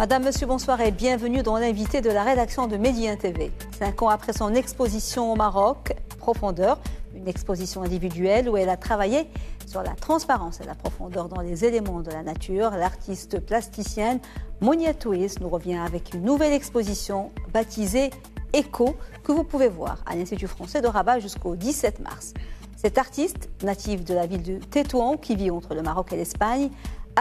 Madame, Monsieur, bonsoir et bienvenue dans l'invité de la rédaction de Médien TV. Cinq ans après son exposition au Maroc, Profondeur, une exposition individuelle où elle a travaillé sur la transparence et la profondeur dans les éléments de la nature, l'artiste plasticienne Monia Touiz nous revient avec une nouvelle exposition baptisée Écho que vous pouvez voir à l'Institut français de Rabat jusqu'au 17 mars. Cette artiste, native de la ville de Tétouan, qui vit entre le Maroc et l'Espagne,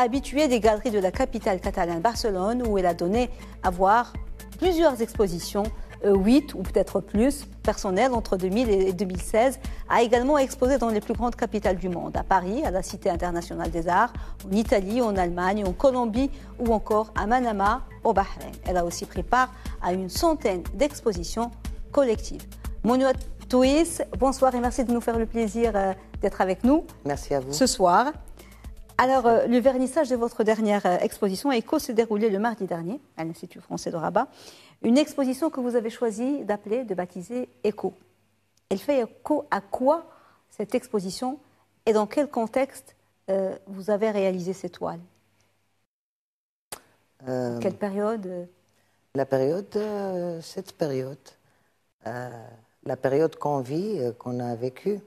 habituée des galeries de la capitale catalane Barcelone, où elle a donné à voir plusieurs expositions, euh, huit 8 ou peut-être plus, personnelles entre 2000 et 2016, a également exposé dans les plus grandes capitales du monde, à Paris, à la Cité internationale des arts, en Italie, en Allemagne, en Colombie ou encore à Manama, au Bahreïn. Elle a aussi pris part à une centaine d'expositions collectives. Monua bonsoir et merci de nous faire le plaisir euh, d'être avec nous. Merci à vous. Ce soir. Alors, euh, le vernissage de votre dernière euh, exposition, ECHO, s'est déroulé le mardi dernier à l'Institut français de Rabat. Une exposition que vous avez choisi d'appeler, de baptiser ECHO. Elle fait écho à quoi cette exposition et dans quel contexte euh, vous avez réalisé ces toiles Quelle période La période, cette période. la période qu'on vit, qu'on a vécue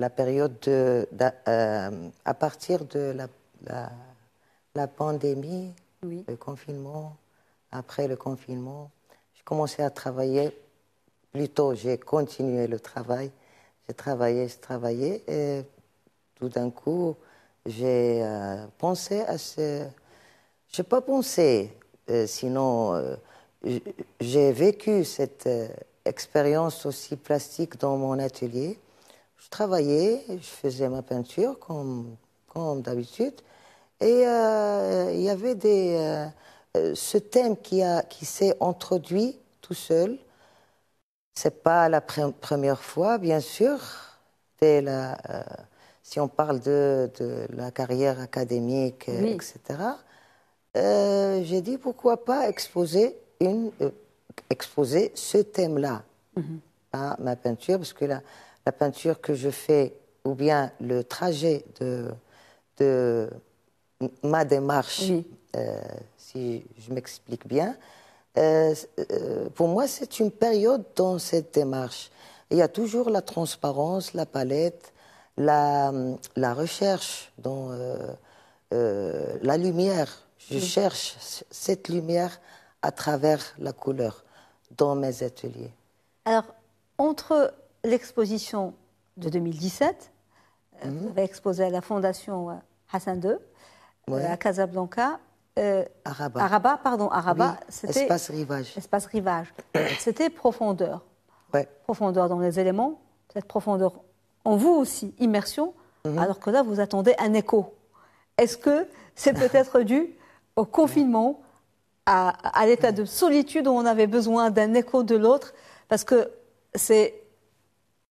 la période de, euh, à partir de la, la, pandémie, oui. le confinement, après le confinement, j'ai commencé à travailler. Plutôt, j'ai continué le travail. J'ai travaillé, j'ai travaillé. Et tout d'un coup, j'ai euh, pensé à ce. Je n'ai pas pensé, euh, sinon, j'ai vécu cette expérience aussi plastique dans mon atelier. Je travaillais, je faisais ma peinture comme, comme d'habitude. Et euh, il y avait des, euh, euh, ce thème qui, a, qui s'est introduit tout seul. C'est pas la première fois, bien sûr. la, si on parle de, de la carrière académique, etc. J'ai dit pourquoi pas exposer, une, exposer ce thème-là, à mm-hmm. ma peinture, parce que là la peinture que je fais ou bien le trajet de, de ma démarche, euh, si je m'explique bien, euh, euh, pour moi, c'est une période dans cette démarche. Il y a toujours la transparence, la palette, la, la recherche, la lumière. Je cherche cette lumière à travers la couleur dans mes ateliers. Alors, entre l'exposition de 2017. Euh, mhm. avait Vous avez exposé à la Fondation euh, Hassan euh, II, à Casablanca. Euh, Araba. pardon, Araba. espace rivage. Espace rivage. C'était profondeur. Profondeur dans les éléments, cette profondeur en vous aussi, immersion, mhm. alors que là, vous attendez un écho. Est-ce que c'est peut-être dû au confinement, à, à l'état de solitude où on avait besoin d'un écho de l'autre Parce que c'est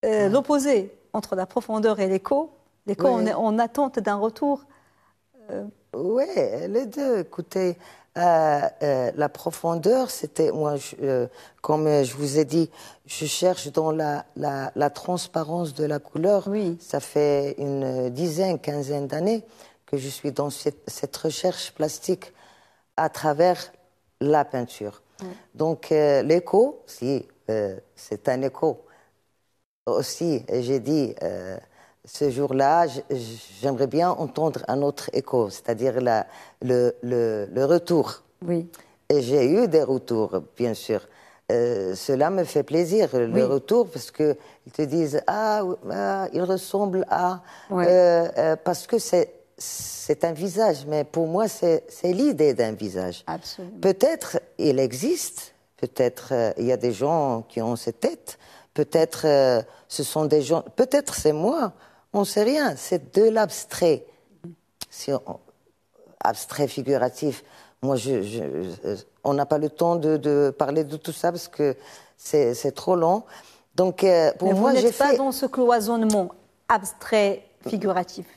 euh, l'opposé entre la profondeur et l'écho. L'écho, on est attente d'un retour. Euh, oui, les deux. Écoutez, euh, la profondeur, c'était moi, comme je vous ai dit, je cherche dans la, transparence de la couleur. Oui. Ça fait une dizaine, quinzaine d'années que je suis dans cette, recherche plastique à travers la peinture. Donc l'écho, si c'est un écho, aussi, j'ai dit euh, ce jour-là, j'aimerais bien entendre un autre écho, c'est-à-dire le, retour. Oui. Et j'ai eu des retours, bien sûr. Euh, cela me fait plaisir, le retour, parce qu'ils te disent ah, ah, il ressemble à. Euh, parce que c'est un visage, mais pour moi, c'est l'idée d'un visage. Peut-être il existe, peut-être il y a des gens qui ont cette tête, Peut-être euh, ce sont des gens, peut-être c'est moi, on ne sait rien, c'est de l'abstrait. abstrait, figuratif, moi, je, euh, on n'a pas le temps de, parler de tout ça parce que c'est trop long. Donc, euh, pour Mais moi, j'ai pas dans ce cloisonnement abstrait, figuratif.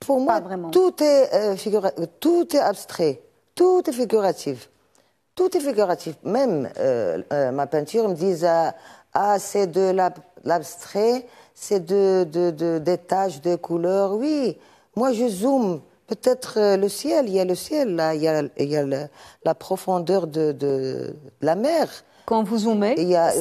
Pour moi, vraiment. Tout, est, euh, tout est abstrait, tout est figuratif. Tout est figuratif. Même ma peinture me disait ah, ah, c'est de l'abstrait, c'est de, des taches de couleurs. Oui, moi je zoome. Peut-être euh, le ciel, il y a le ciel, là, il y a, la profondeur de, la mer. Quand vous zoomez, il y a,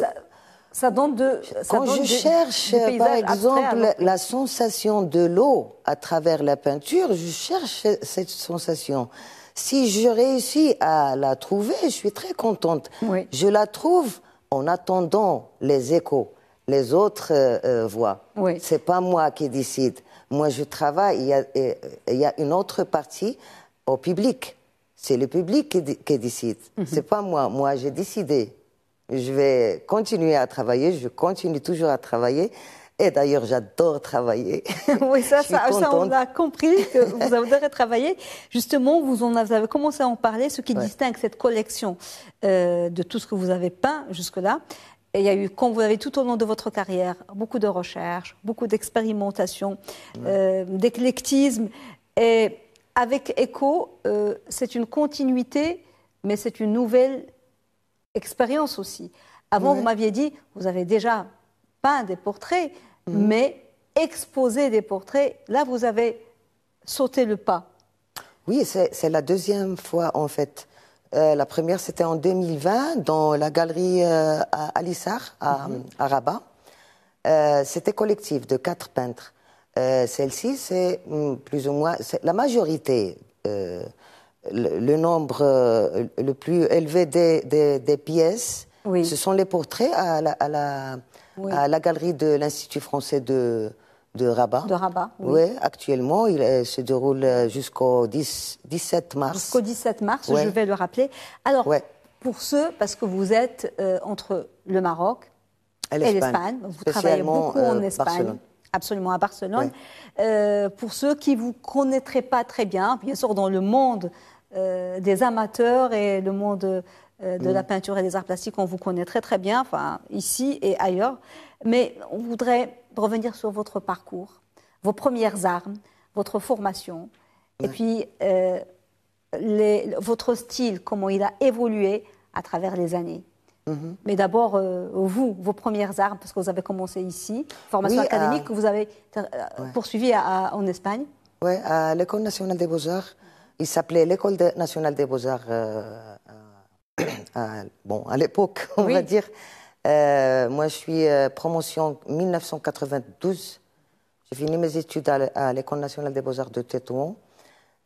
ça, donne de. quand je cherche, par exemple, la sensation de l'eau à travers la peinture, je cherche cette sensation. Si je réussis à la trouver, je suis très contente. Je la trouve en attendant les échos, les autres euh, euh, voix. Ce n'est pas moi qui décide. Moi, je travaille. Euh, il y a, une autre partie au public. C'est le public qui, décide. Mhm. ce n'est pas moi. Moi, j'ai décidé. Je vais continuer à travailler. Je continue toujours à travailler. Et d'ailleurs, j'adore travailler. Oui, ça, ça, on a compris que vous adorez travailler. Justement, vous, avez, commencé à en parler, ce qui distingue cette collection euh, de tout ce que vous avez peint jusque-là. Et il y a eu, comme vous avez tout au long de votre carrière, beaucoup de recherches, beaucoup d'expérimentations, euh, d'éclectisme. Et avec Echo, euh, c'est une continuité, mais c'est une nouvelle expérience aussi. Avant, vous m'aviez dit, vous avez déjà peint des portraits, mhm. mais exposer des portraits, là vous avez sauté le pas. Oui, c'est la deuxième fois en fait. Euh, la première, c'était en 2020 dans la galerie euh, à Alissar, à, mhm. Rabat. Euh, c'était collectif de quatre peintres. Celle-ci, c'est hmm, plus ou moins la majorité, le, nombre le plus élevé des, pièces. Ce sont les portraits à la à la galerie de l'Institut français de, de Rabat. De Rabat, oui. actuellement, il euh, se déroule euh, jusqu'au 17 mars. Jusqu'au 17 mars, je vais le rappeler. Alors, pour ceux, parce que vous êtes euh, entre le Maroc et l'Espagne, vous travaillez beaucoup en Espagne. Absolument, à Barcelone. pour ceux qui ne vous connaîtraient pas très bien, bien sûr, dans le monde des amateurs et le monde euh, de mm. la peinture et des arts plastiques, on vous connaît très très bien, enfin ici et ailleurs. Mais on voudrait revenir sur votre parcours, vos premières armes, votre formation, et puis euh, votre style, comment il a évolué à travers les années. Mm-hmm. Mais d'abord, euh, vous, vos premières armes, parce que vous avez commencé ici, formation académique que vous avez poursuivie en Espagne. Oui, à l'École nationale des beaux-arts. Il s'appelait l'École nationale des beaux-arts. bon, à l'époque, on va dire. Euh, moi, je suis euh, promotion 1992. J'ai fini mes études à, l'École nationale des beaux-arts de Tétouan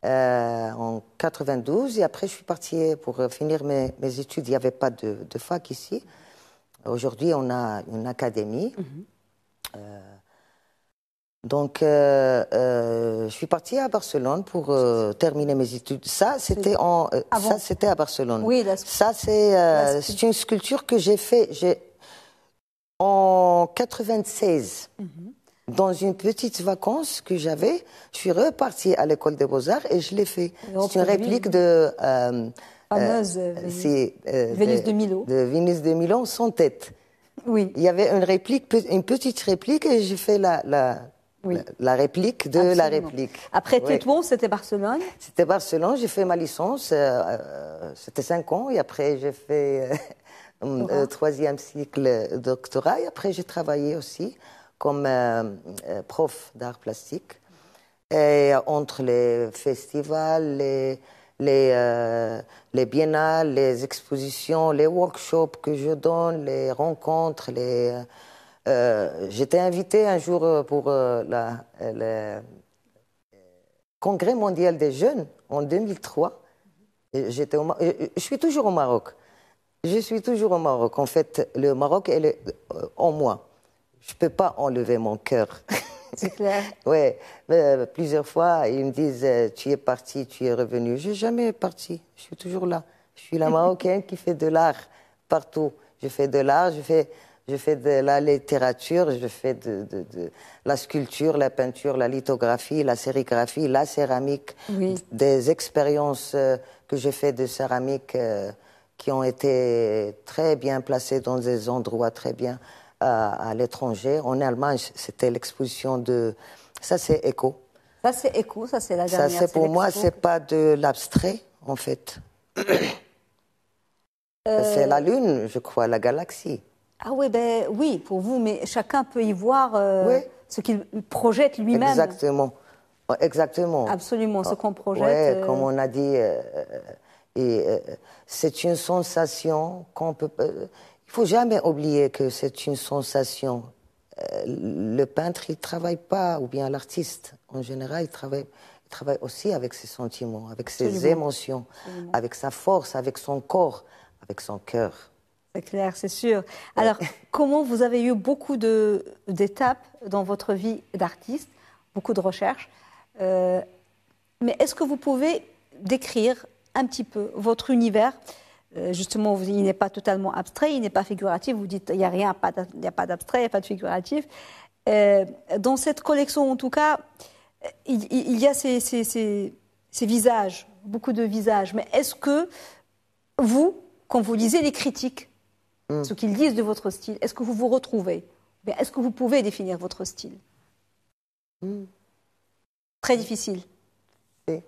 euh, en 1992. Et après, je suis partie pour euh, finir mes, études. Il n'y avait pas de, fac ici. Aujourd'hui, on a une académie. Mhm. Donc, euh, euh, je suis partie à Barcelone pour euh, terminer mes études. Ça, c'était en, ça, c'était à Barcelone. Oui, la ça, c'est, c'est une sculpture que j'ai fait en 96. Mhm. Dans une petite vacance que j'avais, je suis repartie à l'école des beaux-arts et je l'ai fait. C'est une réplique de... fameuse Vénus, de, Milo. De Vénus de Milo sans tête. Oui. Il y avait une réplique, une petite réplique et j'ai fait la, la la réplique de la réplique. Après Tétouan, c'était Barcelone C'était Barcelone, j'ai fait ma licence, euh, euh, c'était cinq ans, et après j'ai fait un euh, troisième cycle doctorat, et après j'ai travaillé aussi comme prof d'art plastique, et entre les festivals, les, les biennales, les expositions, les workshops que je donne, les rencontres, les... Euh, j'étais invitée un jour euh, pour euh, le Congrès mondial des jeunes en 2003. J'étais je suis toujours au Maroc. Je suis toujours au Maroc. En fait, le Maroc est en moi. Je ne peux pas enlever mon cœur. C'est clair. ouais. plusieurs fois, ils me disent Tu es parti, tu es revenu. Je n'ai jamais parti. Je suis toujours là. Je suis la Marocaine qui fait de l'art partout. Je fais de l'art, je fais je fais de la littérature, je fais de, la sculpture, la peinture, la lithographie, la sérigraphie, la céramique, des expériences euh, que j'ai fait de céramique euh, qui ont été très bien placées dans des endroits très bien euh, à, l'étranger. En Allemagne, c'était l'exposition de... Ça, c'est écho. Ça, c'est écho, ça, c'est la dernière. Ça, c'est pour moi, c'est pas de l'abstrait, en fait. C'est la Lune, je crois, la galaxie. Ah ben oui, pour vous, mais chacun peut y voir euh, ce qu'il projette lui-même. Exactement. Exactement. Absolument, ce ah, qu'on projette. Oui, euh. comme on a dit, euh, c'est une sensation qu'on peut. Il faut jamais oublier que c'est une sensation. le peintre, il travaille pas, ou bien l'artiste en général, il travaille aussi avec ses sentiments, avec ses émotions, avec sa force, avec son corps, avec son cœur. C'est clair, c'est sûr. Alors, comment vous avez eu beaucoup d'étapes dans votre vie d'artiste, beaucoup de recherches. Euh, mais est-ce que vous pouvez décrire un petit peu votre univers euh, Justement, il n'est pas totalement abstrait, il n'est pas figuratif. Vous dites, il n'y a rien, il n'y a pas d'abstrait, il n'y a pas de figuratif. Euh, dans cette collection, en tout cas, il, y a ces, ces, visages, beaucoup de visages. Mais est-ce que vous, quand vous lisez les critiques, Mm. ce qu'ils disent de votre style. Est-ce que vous vous retrouvez ben, Est-ce que vous pouvez définir votre style mm. Très difficile. C'est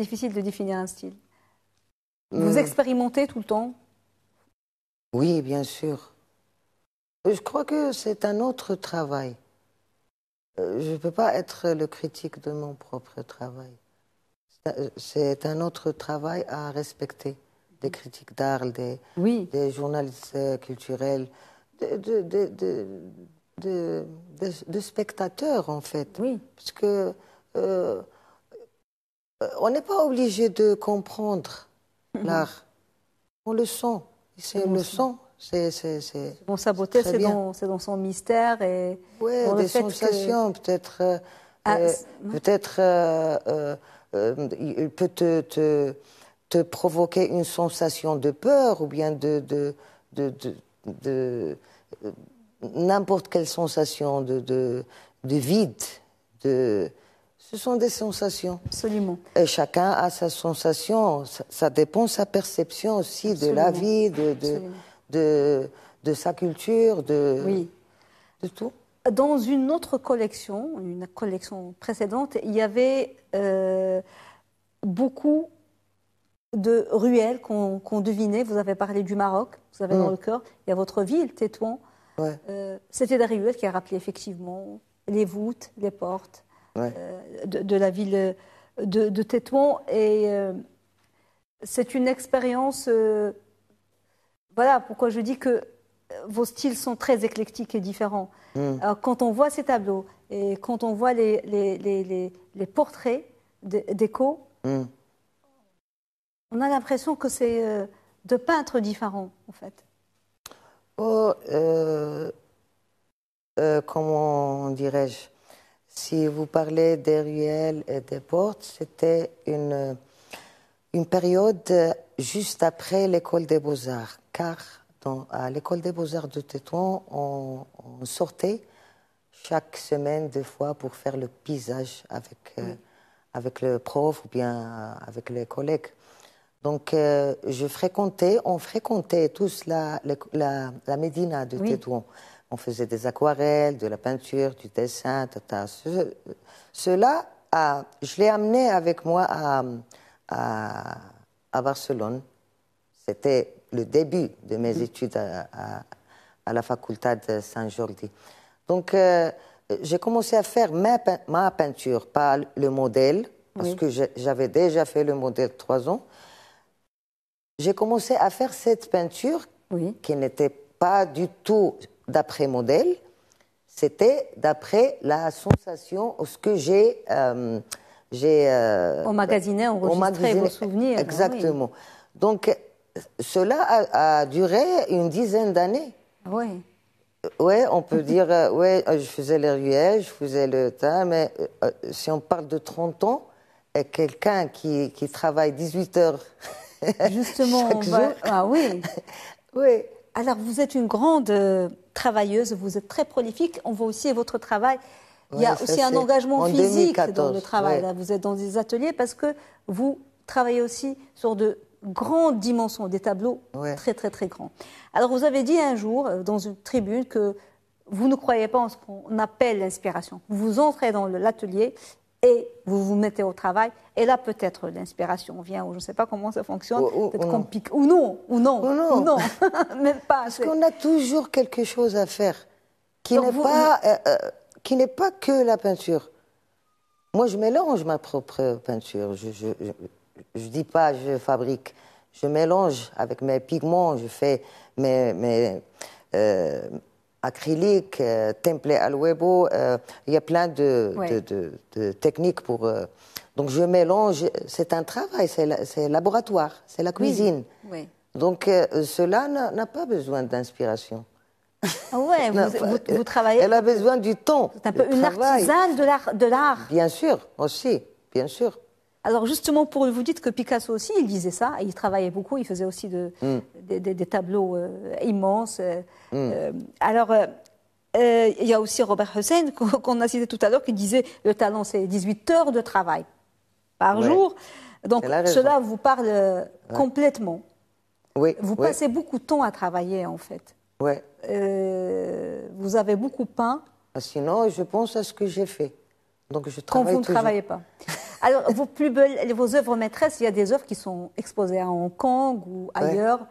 difficile de définir un style. Mm. Vous expérimentez tout le temps Oui, bien sûr. Je crois que c'est un autre travail. Euh, je ne peux pas être le critique de mon propre travail. C'est un autre travail à respecter des critiques d'art, des, des journalistes euh, culturels, de, de, de, spectateurs en fait. Oui. Parce que euh, euh, on n'est pas obligé de comprendre mhm. l'art. On le sent. C'est le sent. C'est, bon, sa beauté, c'est dans, dans, son mystère et des sensations peut-être. Ah, peut-être il peut te te provoquer une sensation de peur ou bien de, de, de, de n'importe quelle sensation de, vide. De... Ce sont des sensations. Absolument. Et chacun a sa sensation. Ça, dépend sa perception aussi de la vie, de, de, sa culture, de, oui. de tout. Dans une autre collection, une collection précédente, il y avait euh, beaucoup de ruelles qu'on devinait. Vous avez parlé du Maroc, vous avez dans mm. le cœur. Il y a votre ville, Tétouan. Euh, c'était des ruelles qui a rappelé effectivement les voûtes, les portes euh, de, la ville de, Tétouan. Et euh, c'est une expérience. voilà pourquoi je dis que vos styles sont très éclectiques et différents. Mm. quand on voit ces tableaux et quand on voit les, portraits d'écho, mm. On a l'impression que c'est euh, deux peintres différents, en fait. Oh, euh, euh, comment dirais-je Si vous parlez des ruelles et des portes, c'était une, période juste après l'école des beaux-arts, car à l'école des beaux-arts de Tétouan, on, sortait chaque semaine deux fois pour faire le paysage avec, avec le prof ou bien avec les collègues. Donc, euh, je fréquentais, on fréquentait tous la, la, Médina de oui. Tétouan. On faisait des aquarelles, de la peinture, du dessin, cela, je l'ai amené avec moi à, à, Barcelone. C'était le début de mes mm. études à, à, la faculté de Saint-Jordi. Donc, euh, j'ai commencé à faire ma, peinture, pas le modèle, parce que j'avais déjà fait le modèle trois ans. J'ai commencé à faire cette peinture oui. qui n'était pas du tout d'après modèle, c'était d'après la sensation, ce que j'ai... Euh, j'ai On euh, emmagasiné, enregistré vos souvenirs. Exactement. Donc, cela a, duré une dizaine d'années. Oui. Oui, on peut dire, euh, ouais, euh, je faisais les ruelles, je faisais le tas, mais si on parle de 30 ans, quelqu'un qui, qui travaille 18 heures Justement, ah oui. oui. Alors, vous êtes une grande euh, travailleuse, vous êtes très prolifique. On voit aussi votre travail. Il y a aussi un engagement physique dans le travail. vous êtes dans des ateliers parce que vous travaillez aussi sur de grandes dimensions, des tableaux très, très, très grands. Alors, vous avez dit un jour, euh, dans une tribune, que vous ne croyez pas en ce qu'on appelle l'inspiration. Vous entrez dans l'atelier et vous vous mettez au travail. Et là, peut-être l'inspiration vient, ou je ne sais pas comment ça fonctionne, ou, peut-être qu'on pique, ou non, ou non, ou non, même pas. Parce qu'on a toujours quelque chose à faire qui n'est pas euh, euh, pas que la peinture. Moi, je mélange ma propre peinture. Je je, dis pas, je fabrique. Je mélange avec mes pigments. Je fais mes mes euh, acrylique, euh, templé à euh, il y a plein de, techniques pour... Euh, donc je mélange, c'est un travail, c'est laboratoire, c'est la cuisine. Donc cela n'a pas besoin d'inspiration. Ah ouais, vous, travaillez. Elle a besoin du temps. C'est un peu une artisane de l'art. Bien sûr, aussi, bien sûr. Alors justement, pour vous dites que Picasso aussi, il disait ça, il travaillait beaucoup, il faisait aussi hmm. des, tableaux euh, immenses. Euh, hmm. euh, alors, il y a aussi Robert Hussein, qu'on a cité tout à l'heure, qui disait le talent, c'est 18 heures de travail par jour. Donc cela vous parle complètement. Oui, vous passez beaucoup de temps à travailler, en fait. Oui. vous avez beaucoup peint. Ah, sinon, je pense à ce que j'ai fait. Donc je travaille Quand vous ne travaillez pas. Alors, vos plus vos œuvres maîtresses, il y a des œuvres qui sont exposées à Hong Kong ou ailleurs.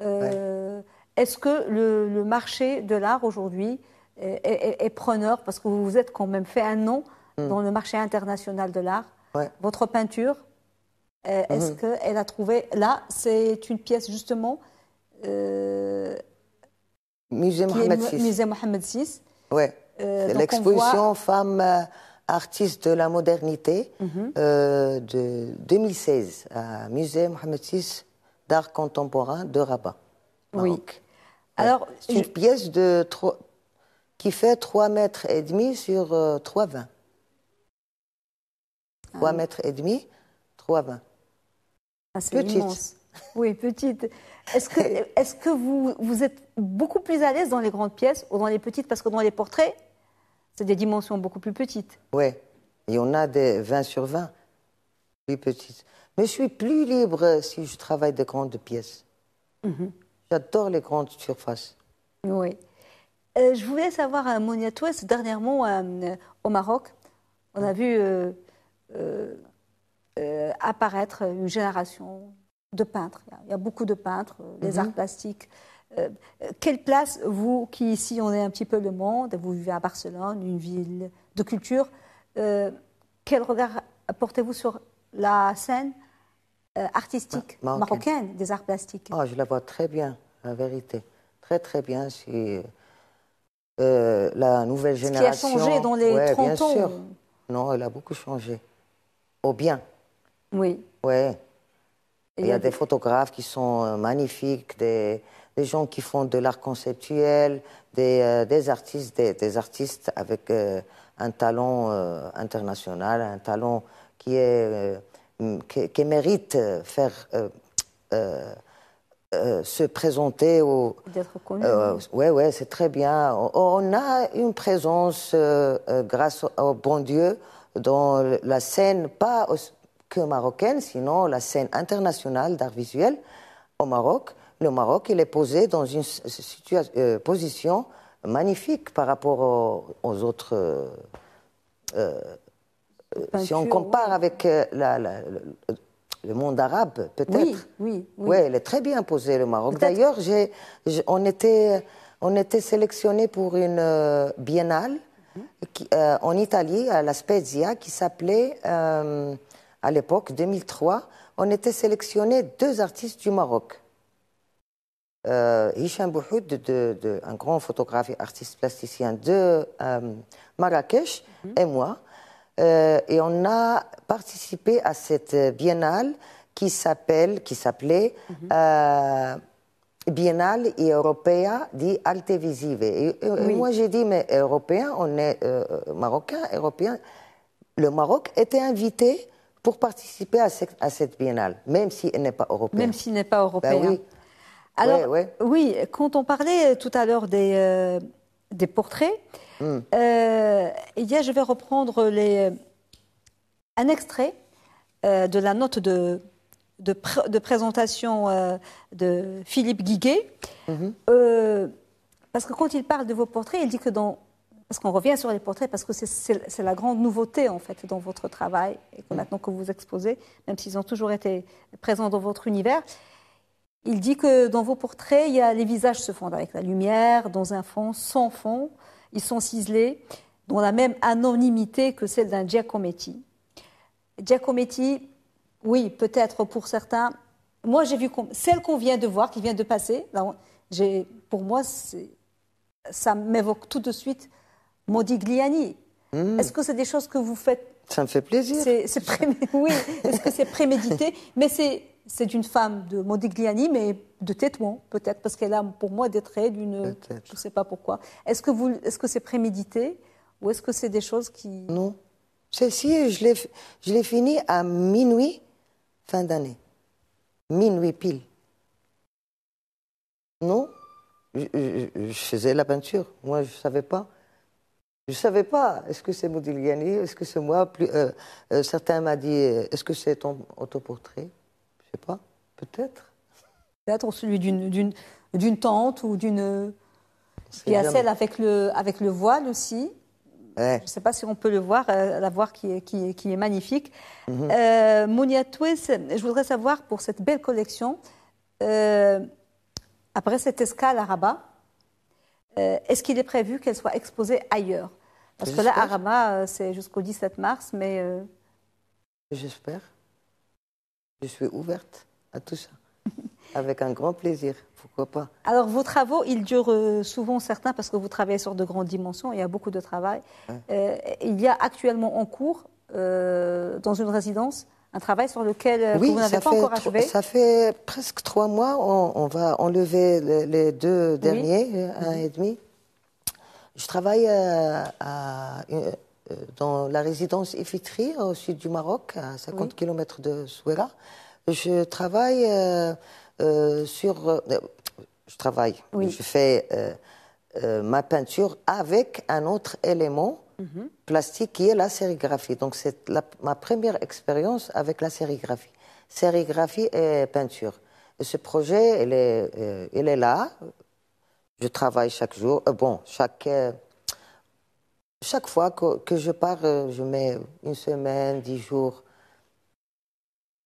Euh, est-ce que le, marché de l'art aujourd'hui est, preneur Parce que vous vous êtes quand même fait un nom hmm. dans le marché international de l'art. Votre peinture, euh, hmm. est-ce que qu'elle a trouvé. Là, c'est une pièce justement. Euh, Musée Mohamed VI. Musée Mohamed euh, L'exposition femme artiste de la modernité mhm. euh, de 2016 à Musée Mohamed VI d'art contemporain de Rabat. Oui. Alors, C'est une pièce de qui fait 3 mètres et demi sur 3,20. Euh, 3 ah mètres et demi, 3,20. Ah, petite. Immense. Oui, petite. Est-ce que, vous, vous êtes beaucoup plus à l'aise dans les grandes pièces ou dans les petites Parce que dans les portraits, c'est des dimensions beaucoup plus petites. Oui, et on a des 20 sur 20, plus petites. Mais je suis plus libre si je travaille de grandes pièces. Mhm. J'adore les grandes surfaces. Oui. Euh, je voulais savoir, euh, Monia Touès, dernièrement euh, au Maroc, on a vu apparaître une génération de peintres. Il y a, beaucoup de peintres, des mhm. arts plastiques euh, quelle place, vous qui ici, on est un petit peu le monde, vous vivez à Barcelone, une ville de culture, euh, quel regard portez-vous sur la scène euh, artistique marocaine. des arts plastiques ah, Je la vois très bien, la vérité. Très très bien. C'est la nouvelle génération. qui a changé dans les 30 ans. Non, elle a beaucoup changé. Au bien. Oui. Ouais. Il y, a des photographes qui sont magnifiques, des, des gens qui font de l'art conceptuel, des, euh, artistes, des, artistes avec euh, un talent euh, international, un talent qui, est, qui, mérite faire se présenter au. D'être connu. ouais, ouais, c'est très bien. On a une présence grâce au bon Dieu dans la scène, pas que marocaine, sinon la scène internationale d'art visuel au Maroc le Maroc, il est posé dans une euh, position magnifique par rapport aux, autres. Euh, euh, si on compare avec le monde arabe, peut-être. Oui, oui, oui. il est très bien posé, le Maroc. D'ailleurs, on était, on était sélectionné pour une biennale mhm. en Italie, à la Spezia, qui s'appelait, à l'époque, 2003, on était sélectionné deux artistes du Maroc. Euh, Hicham Bouhoud, un grand photographe et artiste plasticien de euh, Marrakech, mhm. et moi. Euh, et on a participé à cette biennale qui s'appelle, qui s'appelait mhm. Biennale Europea di Visive. Et, moi, j'ai dit, mais européen, on est marocain, européen. Le Maroc était invité pour participer à, cette biennale, même si elle n'est pas européenne. Même s'il n'est pas européen. Ben alors, oui, quand on parlait tout à l'heure des, euh, portraits, hmm. euh, je vais reprendre les, un extrait euh, de la note de, de, présentation de Philippe Guiguet. Mhm. parce que quand il parle de vos portraits, il dit que dans. Parce qu'on revient sur les portraits, parce que c'est la grande nouveauté, en fait, dans votre travail, et hmm. maintenant que vous exposez, même s'ils ont toujours été présents dans votre univers. Il dit que dans vos portraits, il y a, les visages se fondent avec la lumière, dans un fond sans fond. Ils sont ciselés, dans la même anonymité que celle d'un Giacometti. Giacometti, oui, peut-être pour certains. Moi, j'ai vu celle qu'on vient de voir, qui vient de passer. pour moi, ça m'évoque tout de suite Modigliani. Hmm. Est-ce que c'est des choses que vous faites Ça me fait plaisir. oui, est-ce que c'est prémédité Mais c'est c'est une femme de Modigliani, mais de Tétouan, peut-être, parce qu'elle a pour moi des traits d'une. Je ne sais pas pourquoi. Est-ce que c'est prémédité ou est-ce que c'est des choses qui. Non. Celle-ci, je l'ai fini à minuit, fin d'année. Minuit pile. Non, je, faisais la peinture. Moi, je ne savais pas. Je ne savais pas. Est-ce que c'est Modigliani Est-ce que c'est moi Plus, euh, euh, Certains m'ont dit, euh, est-ce que c'est ton autoportrait pas, peut-être. Peut-être celui d'une tante ou d'une. Il y a celle avec le, avec le voile aussi. Je ne sais pas si on peut le voir, euh, la voir qui est, qui est, magnifique. Mhm. Euh, Monia je voudrais savoir pour cette belle collection, euh, après cette escale à Rabat, est-ce qu'il est prévu qu'elle soit exposée ailleurs Parce que là, à Rabat, c'est jusqu'au 17 mars, mais. J'espère. Je suis ouverte à tout ça. Avec un grand plaisir, pourquoi pas. Alors vos travaux, ils durent euh, souvent certains parce que vous travaillez sur de grandes dimensions, il y a beaucoup de travail. Euh, il y a actuellement en cours, euh, dans une résidence, un travail sur lequel vous n'avez pas encore achevé. Ça fait presque trois mois, on, va enlever les, deux derniers, un mhm. et demi. Je travaille à, euh, dans la résidence Ifitri, au sud du Maroc, à 50 km de Souera. Je travaille euh, euh, sur. je travaille. Oui. Je fais ma peinture avec un autre élément mhm. plastique qui est la sérigraphie. Donc, c'est ma première expérience avec la sérigraphie. Sérigraphie et peinture. ce projet, il est, il est là. Je travaille chaque jour. bon, chaque chaque fois que, je pars, euh, je mets une semaine, dix jours.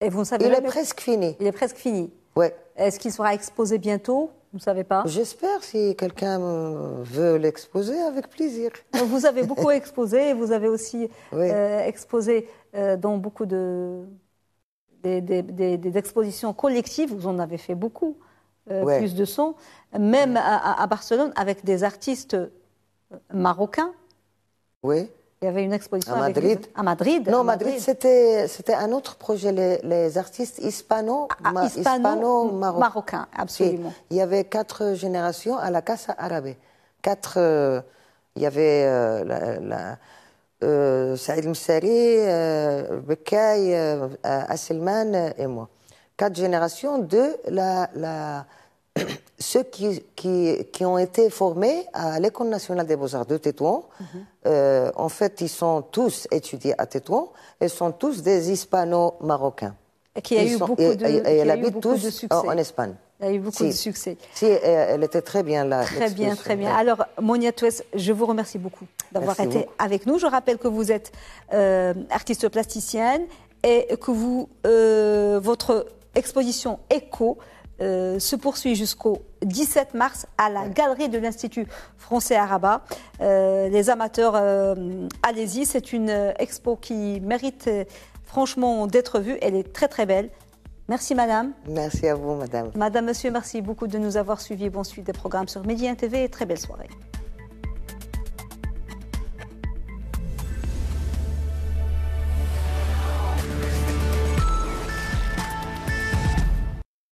Et vous savez Il est presque fini. Il est presque fini. Ouais. Est-ce qu'il sera exposé bientôt Vous ne savez pas J'espère, si quelqu'un veut l'exposer, avec plaisir. vous avez beaucoup exposé, vous avez aussi euh, exposé euh, dans beaucoup de, des, expositions collectives, vous en avez fait beaucoup, plus de 100, même à Barcelone, avec des artistes marocains oui. Il y avait une exposition à Madrid. À Madrid. Non, Madrid, c'était c'était un autre projet les, artistes hispano, ah, ah, marocains absolument. Il y avait quatre générations à la Casa Arabe. Quatre. Euh, il y avait euh, euh, Saïd Moussari, Bekay, Asselman et moi. Quatre générations de la, la ceux qui, qui, qui, ont été formés à l'École nationale des beaux-arts de Tétouan, euh, en fait, ils sont tous étudiés à Tétouan et sont tous des hispano-marocains. Et qui a eu beaucoup de, elle habite tous En, Espagne. Elle a eu beaucoup de succès. Si, euh, elle était très bien là. Très bien, très bien. Alors, Monia Touès, je vous remercie beaucoup d'avoir été avec nous. Je rappelle que vous êtes euh, artiste plasticienne et que vous, votre exposition Écho euh, se poursuit jusqu'au 17 mars à la galerie de l'Institut français à Rabat. Euh, les amateurs, euh, allez-y, c'est une expo qui mérite franchement d'être vue. Elle est très très belle. Merci madame. Merci à vous madame. Madame, monsieur, merci beaucoup de nous avoir suivis. Bon suite des programmes sur Média TV et très belle soirée.